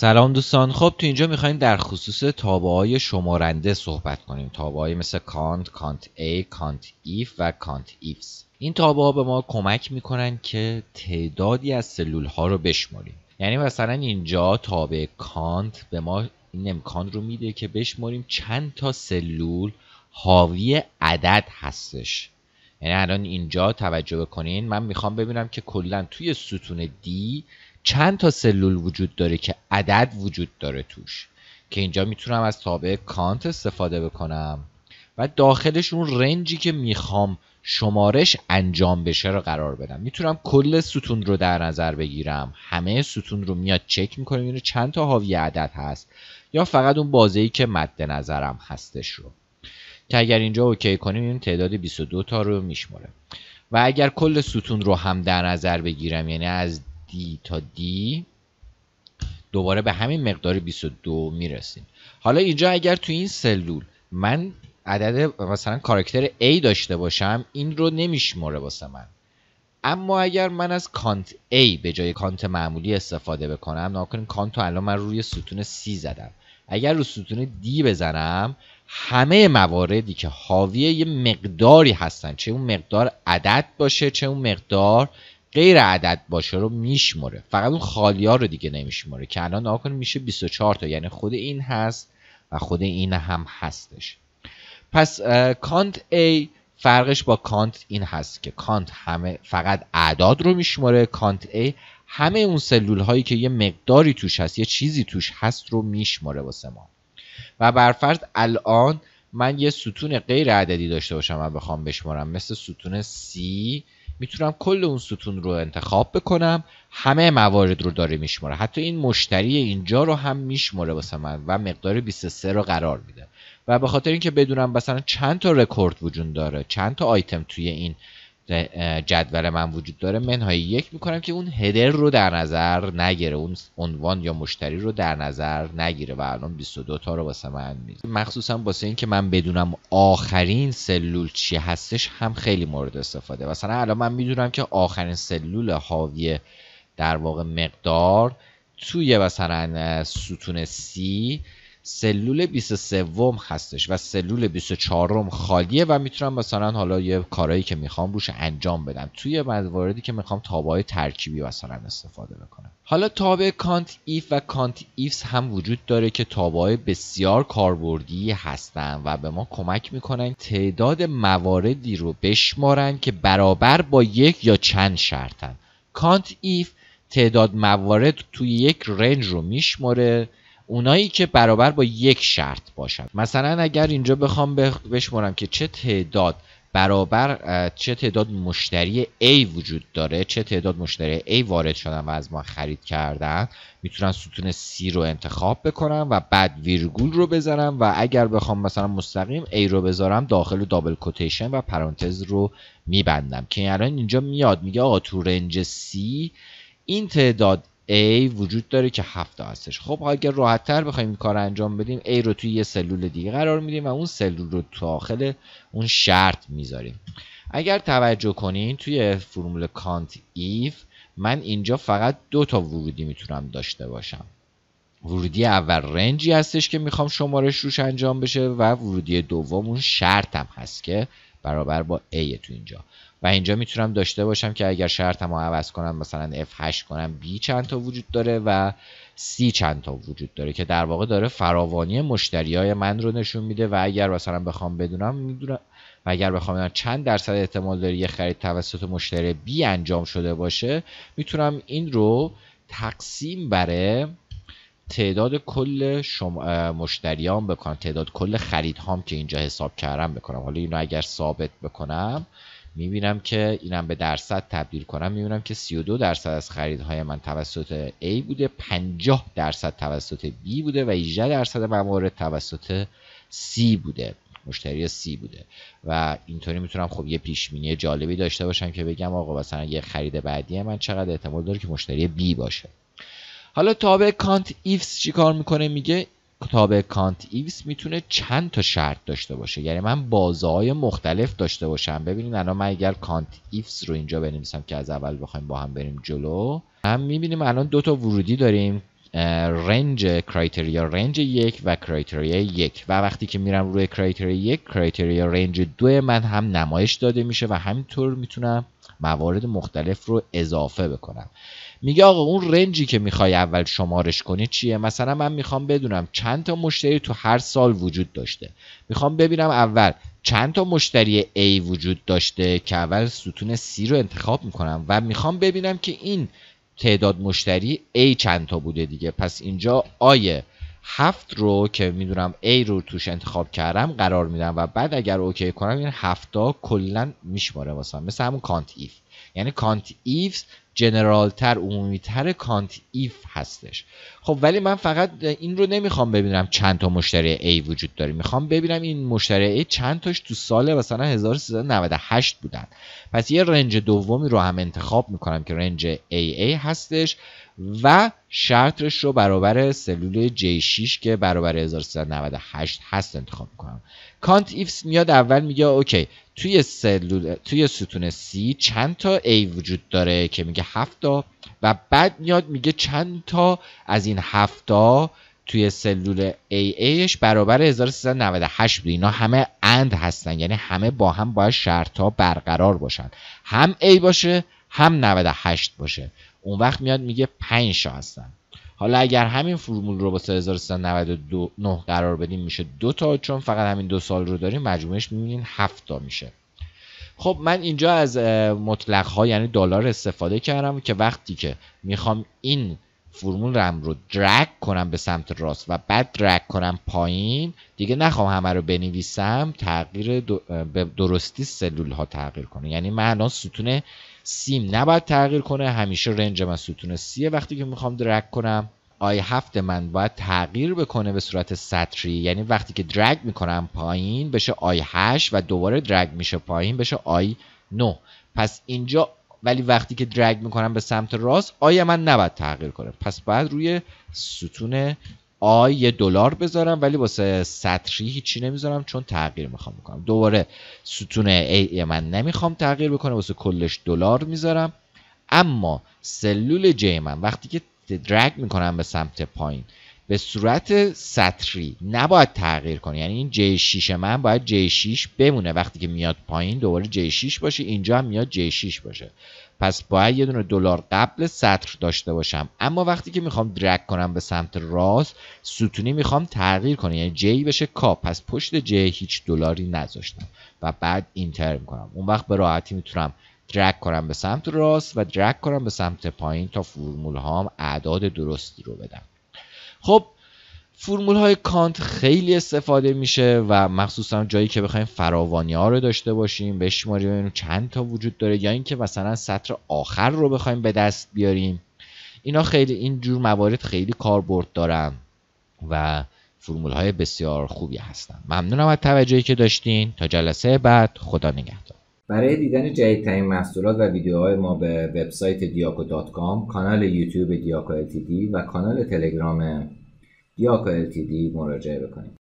سلام دوستان خب تو اینجا میخوایم در خصوص تابه های شمارنده صحبت کنیم تابه های مثل کانت، کانت ای، کانت ایف و کانت ایفز این تابه ها به ما کمک میکنن که تعدادی از سلول ها رو بشماریم یعنی مثلا اینجا تابع کانت به ما این امکان رو میده که بشماریم چند تا سلول حاوی عدد هستش یعنی الان اینجا توجه کنین من میخوام ببینم که کلا توی ستون دی چند تا سلول وجود داره که عدد وجود داره توش که اینجا میتونم از تابع کانت استفاده بکنم و داخلش اون رنجی که میخوام شمارش انجام بشه رو قرار بدم میتونم کل ستون رو در نظر بگیرم همه ستون رو میاد چک میکنه یعنی چند تا حاوی عدد هست یا فقط اون بازه ای که مد نظرم هستش رو که اگر اینجا اوکی کنیم این تعداد 22 تا رو میشماره و اگر کل ستون رو هم در نظر بگیرم یعنی از D تا D دوباره به همین مقدار 22 میرسیم حالا اینجا اگر تو این سلول من عدد مثلا کاراکتر A داشته باشم این رو نمیشموره واسه من اما اگر من از کانت A به جای کانت معمولی استفاده بکنم ناکنین کانت رو الان من روی ستون C زدم اگر رو ستون D بزنم همه مواردی که حاوی یه مقداری هستن چه اون مقدار عدد باشه چه اون مقدار غیر عدد باشه رو میشمره فقط اون خالی ها رو دیگه نمیشمره که الان نها میشه 24 تا یعنی خود این هست و خود این هم هستش پس کانت A فرقش با کانت این هست که کانت همه فقط اعداد رو میشمره. کانت A همه اون سلول هایی که یه مقداری توش هست یه چیزی توش هست رو میشماره واسه ما و برفرض الان من یه ستون غیر عددی داشته باشم و بخوام بشمارم مثل ستون C میتونم کل اون ستون رو انتخاب بکنم همه موارد رو داره میشماره حتی این مشتری اینجا رو هم میشماره واسه من و مقدار 23 رو قرار میده و به خاطر اینکه بدونم مثلا چند تا رکورد وجود داره چند تا آیتم توی این جدول من وجود داره منهای یک میکنم که اون هدر رو در نظر نگیره اون عنوان یا مشتری رو در نظر نگیره و الان 22 تا رو واسه من میز مخصوصا واسه اینکه من بدونم آخرین سلول چی هستش هم خیلی مورد استفاده مثلا الان من میدونم که آخرین سلول حاوی در واقع مقدار توی مثلا ستون سی سلول 23 هستش و سلول 24 خالیه و میتونم مثلا حالا یه کارایی که میخوام روش انجام بدم توی مواردی که میخوام تابای ترکیبی مثلا استفاده بکنم حالا تابع کانت ایف و کانت هم وجود داره که تابای بسیار کاربردی هستن و به ما کمک میکنن تعداد مواردی رو بشمارن که برابر با یک یا چند شرطن کانت ایف تعداد موارد توی یک رنج رو میشماره اونایی که برابر با یک شرط باشد مثلا اگر اینجا بخوام بشمرم که چه تعداد برابر چه تعداد مشتری A وجود داره چه تعداد مشتری A وارد شدن و از ما خرید کردن میتونم ستون C رو انتخاب بکنم و بعد ویرگول رو بذارم و اگر بخوام مثلا مستقیم A رو بذارم داخل دابل کوتیشن و پرانتز رو میبندم که الان اینجا میاد میگه آقا تو رنج C این تعداد A وجود داره که هفته هستش خب اگر راحت تر بخوایم این کار انجام بدیم A رو توی یه سلول دیگه قرار میدیم و اون سلول رو داخل اون شرط میذاریم اگر توجه کنین توی فرمول کانت ایف من اینجا فقط دو تا ورودی میتونم داشته باشم ورودی اول رنجی هستش که میخوام شمارش روش انجام بشه و ورودی دوم اون شرط هم هست که برابر با A تو اینجا و اینجا میتونم داشته باشم که اگر شرطم رو عوض کنم مثلا F8 کنم B چند تا وجود داره و C چند تا وجود داره که در واقع داره فراوانی مشتری های من رو نشون میده و اگر مثلا بخوام بدونم میدونم و اگر بخوام چند درصد احتمال داره یه خرید توسط مشتری B انجام شده باشه میتونم این رو تقسیم بره تعداد کل شم... مشتریان بکنم تعداد کل خرید هام که اینجا حساب کردم بکنم حالا اینو اگر ثابت بکنم میبینم که اینم به درصد تبدیل کنم میبینم که 32 درصد از خریدهای من توسط A بوده 50 درصد توسط B بوده و 18 درصد موارد توسط C بوده مشتری C بوده و اینطوری میتونم خب یه پیشبینی جالبی داشته باشم که بگم آقا مثلا یه خرید بعدی من چقدر احتمال داره که مشتری B باشه حالا تابع کانت ایفز چیکار میکنه میگه کتاب کانت ایوس میتونه چند تا شرط داشته باشه یعنی من بازه های مختلف داشته باشم ببینید الان من اگر کانت ایوس رو اینجا بنویسم که از اول بخوایم با هم بریم جلو هم میبینیم الان دو تا ورودی داریم رنج کرایتریا رنج یک و کرایتریا یک و وقتی که میرم روی کرایتریا یک کرایتریا رنج دو من هم نمایش داده میشه و همینطور میتونم موارد مختلف رو اضافه بکنم میگه آقا اون رنجی که میخوای اول شمارش کنی چیه مثلا من میخوام بدونم چند تا مشتری تو هر سال وجود داشته میخوام ببینم اول چند تا مشتری A وجود داشته که اول ستون C رو انتخاب میکنم و میخوام ببینم که این تعداد مشتری A چند تا بوده دیگه پس اینجا آیه هفت رو که میدونم A رو توش انتخاب کردم قرار میدم و بعد اگر اوکی کنم این هفتا کلا میشماره واسم مثل همون کانت ایف یعنی کانت جنرالتر تر کانت ایف هستش خب ولی من فقط این رو نمیخوام ببینم چند تا مشتری ای وجود داره میخوام ببینم این مشتری ای چند تاش تو سال مثلا 1398 بودن پس یه رنج دومی رو هم انتخاب میکنم که رنج ای هستش و شرطش رو برابر سلول J6 که برابر 1398 هست انتخاب میکنم کانت ایفس میاد اول میگه اوکی توی سلول توی ستون C چند تا A وجود داره که میگه 7 تا و بعد میاد میگه چند تا از این 7 تا توی سلول AAش برابر 1398 بود اینا همه اند هستن یعنی همه با هم باید شرط ها برقرار باشن هم A باشه هم 98 باشه اون وقت میاد میگه 5 شا هستن حالا اگر همین فرمول رو با 3399 قرار بدیم میشه دو تا چون فقط همین دو سال رو داریم مجموعش میبینین 7 تا میشه خب من اینجا از مطلق ها یعنی دلار استفاده کردم که وقتی که میخوام این فرمول رم رو درگ کنم به سمت راست و بعد درگ کنم پایین دیگه نخوام همه رو بنویسم تغییر به درستی سلول ها تغییر کنه یعنی من الان ستون سیم نباید تغییر کنه همیشه رنج من ستون سیه وقتی که میخوام درگ کنم آی هفت من باید تغییر بکنه به صورت سطری یعنی وقتی که درگ میکنم پایین بشه آی 8 و دوباره درگ میشه پایین بشه آی 9 پس اینجا ولی وقتی که درگ میکنم به سمت راست آیا من نباید تغییر کنه پس باید روی ستون آی یه دلار بذارم ولی واسه سطری هیچی نمیذارم چون تغییر میخوام بکنم دوباره ستون ای من نمیخوام تغییر بکنه واسه کلش دلار میذارم اما سلول جی من وقتی که درگ میکنم به سمت پایین به صورت سطری نباید تغییر کنه یعنی این جی 6 من باید جی 6 بمونه وقتی که میاد پایین دوباره جی 6 باشه اینجا هم میاد جی 6 باشه پس باید یه دونه دلار قبل سطر داشته باشم اما وقتی که میخوام درگ کنم به سمت راست ستونی میخوام تغییر کنم. یعنی جی بشه کا پس پشت جی هیچ دلاری نذاشتم و بعد اینتر میکنم اون وقت به راحتی میتونم درگ کنم به سمت راست و درگ کنم به سمت پایین تا فرمول هام اعداد درستی رو بدم خب فرمول های کانت خیلی استفاده میشه و مخصوصا جایی که بخوایم فراوانی ها رو داشته باشیم بشماریم ببینیم چند تا وجود داره یا اینکه مثلا سطر آخر رو بخوایم به دست بیاریم اینا خیلی این جور موارد خیلی کاربرد دارن و فرمول های بسیار خوبی هستن ممنونم از توجهی که داشتین تا جلسه بعد خدا نگهدار برای دیدن جدیدترین محصولات و ویدیوهای ما به وبسایت diaco.com کانال یوتیوب دیاکو و کانال تلگرام یا کالتیدی مراجعه بکنید